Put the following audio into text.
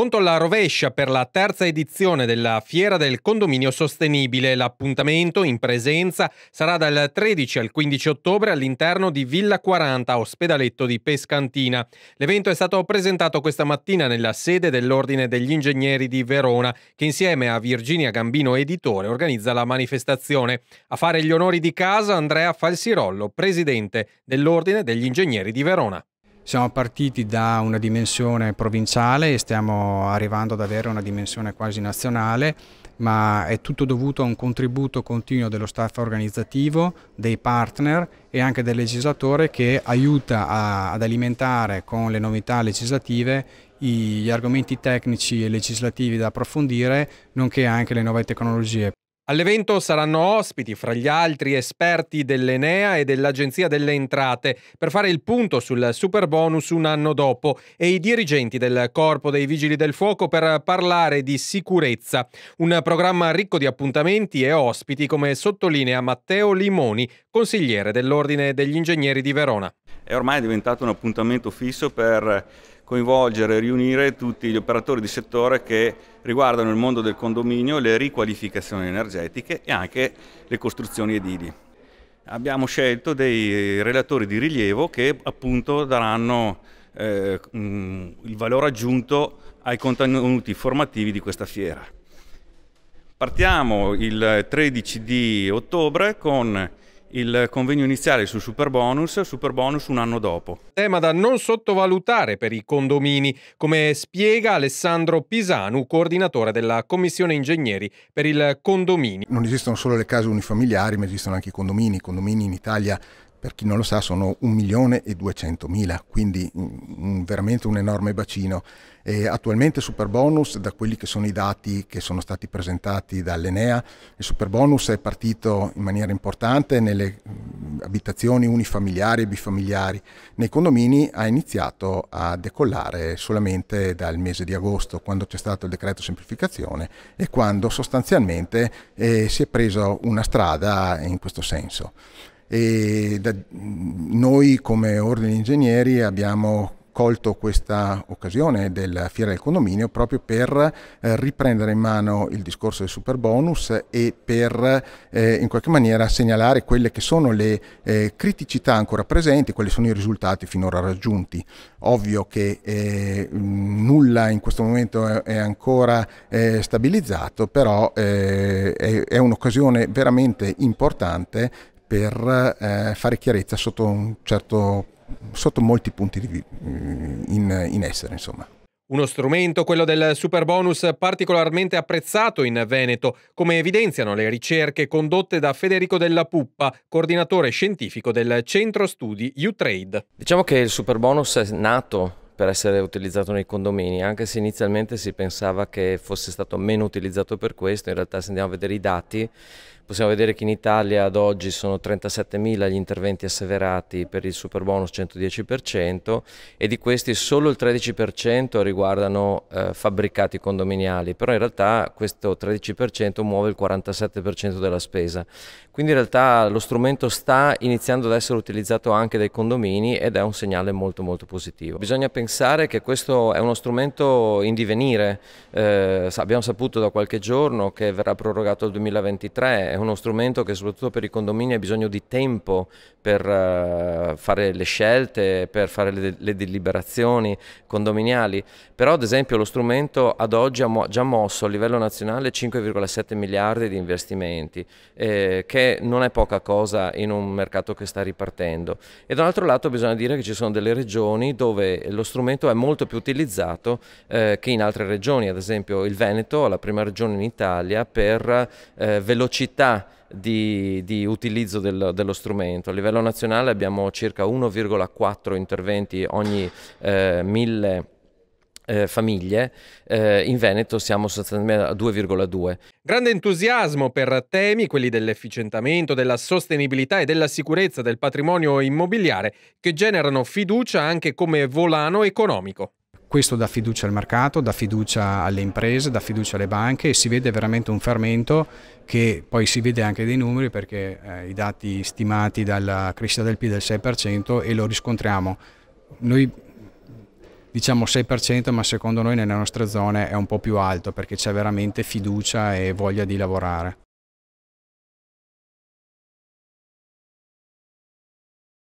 Conto alla rovescia per la terza edizione della Fiera del Condominio Sostenibile. L'appuntamento in presenza sarà dal 13 al 15 ottobre all'interno di Villa 40, ospedaletto di Pescantina. L'evento è stato presentato questa mattina nella sede dell'Ordine degli Ingegneri di Verona, che insieme a Virginia Gambino Editore organizza la manifestazione. A fare gli onori di casa Andrea Falsirollo, presidente dell'Ordine degli Ingegneri di Verona. Siamo partiti da una dimensione provinciale e stiamo arrivando ad avere una dimensione quasi nazionale, ma è tutto dovuto a un contributo continuo dello staff organizzativo, dei partner e anche del legislatore che aiuta a, ad alimentare con le novità legislative gli argomenti tecnici e legislativi da approfondire, nonché anche le nuove tecnologie. All'evento saranno ospiti, fra gli altri, esperti dell'Enea e dell'Agenzia delle Entrate per fare il punto sul super bonus un anno dopo e i dirigenti del Corpo dei Vigili del Fuoco per parlare di sicurezza. Un programma ricco di appuntamenti e ospiti, come sottolinea Matteo Limoni, consigliere dell'Ordine degli Ingegneri di Verona. È ormai diventato un appuntamento fisso per coinvolgere e riunire tutti gli operatori di settore che riguardano il mondo del condominio, le riqualificazioni energetiche e anche le costruzioni edili. Abbiamo scelto dei relatori di rilievo che appunto daranno eh, mm, il valore aggiunto ai contenuti formativi di questa fiera. Partiamo il 13 di ottobre con il convegno iniziale su Superbonus, Superbonus un anno dopo. Tema da non sottovalutare per i condomini, come spiega Alessandro Pisanu, coordinatore della Commissione Ingegneri per il condomini. Non esistono solo le case unifamiliari, ma esistono anche i condomini. I condomini in Italia per chi non lo sa sono 1 milione e 200 mila, quindi un, mm, mm, veramente un enorme bacino. E attualmente Bonus, da quelli che sono i dati che sono stati presentati dall'Enea, il Super Bonus è partito in maniera importante nelle mm, abitazioni unifamiliari e bifamiliari. Nei condomini ha iniziato a decollare solamente dal mese di agosto, quando c'è stato il decreto semplificazione e quando sostanzialmente eh, si è presa una strada in questo senso. E da, noi come Ordine Ingegneri abbiamo colto questa occasione della Fiera del Condominio proprio per eh, riprendere in mano il discorso del super bonus e per eh, in qualche maniera segnalare quelle che sono le eh, criticità ancora presenti, quali sono i risultati finora raggiunti. Ovvio che eh, nulla in questo momento è, è ancora eh, stabilizzato, però eh, è, è un'occasione veramente importante per eh, fare chiarezza sotto, un certo, sotto molti punti di, mm, in, in essere. Insomma. Uno strumento, quello del super bonus, particolarmente apprezzato in Veneto, come evidenziano le ricerche condotte da Federico Della Puppa, coordinatore scientifico del centro studi U-Trade. Diciamo che il super bonus è nato per essere utilizzato nei condomini, anche se inizialmente si pensava che fosse stato meno utilizzato per questo, in realtà se andiamo a vedere i dati Possiamo vedere che in Italia ad oggi sono 37.000 gli interventi asseverati per il super bonus 110% e di questi solo il 13% riguardano eh, fabbricati condominiali, però in realtà questo 13% muove il 47% della spesa. Quindi in realtà lo strumento sta iniziando ad essere utilizzato anche dai condomini ed è un segnale molto molto positivo. Bisogna pensare che questo è uno strumento in divenire, eh, abbiamo saputo da qualche giorno che verrà prorogato il 2023, uno strumento che soprattutto per i condomini ha bisogno di tempo per uh, fare le scelte, per fare le, le, deliberazioni condominiali, però ad esempio lo strumento ad oggi ha mo già mosso a livello nazionale 5,7 miliardi di investimenti, eh, che non è poca cosa in un mercato che sta ripartendo. E dall'altro lato bisogna dire che ci sono delle regioni dove lo strumento è molto più utilizzato eh, che in altre regioni, ad esempio il Veneto, la prima regione in Italia, per eh, velocità possibilità di, di utilizzo del, dello strumento. A livello nazionale abbiamo circa 1,4 interventi ogni eh, mille eh, famiglie, eh, in Veneto siamo sostanzialmente a 2,2. Grande entusiasmo per temi, quelli dell'efficientamento, della sostenibilità e della sicurezza del patrimonio immobiliare, che generano fiducia anche come volano economico. Questo dà fiducia al mercato, dà fiducia alle imprese, dà fiducia alle banche e si vede veramente un fermento che poi si vede anche dei numeri perché eh, i dati stimati dalla crescita del PIL del 6% e lo riscontriamo. Noi diciamo 6%, ma secondo noi nelle nostre zone è un po' più alto perché c'è veramente fiducia e voglia di lavorare.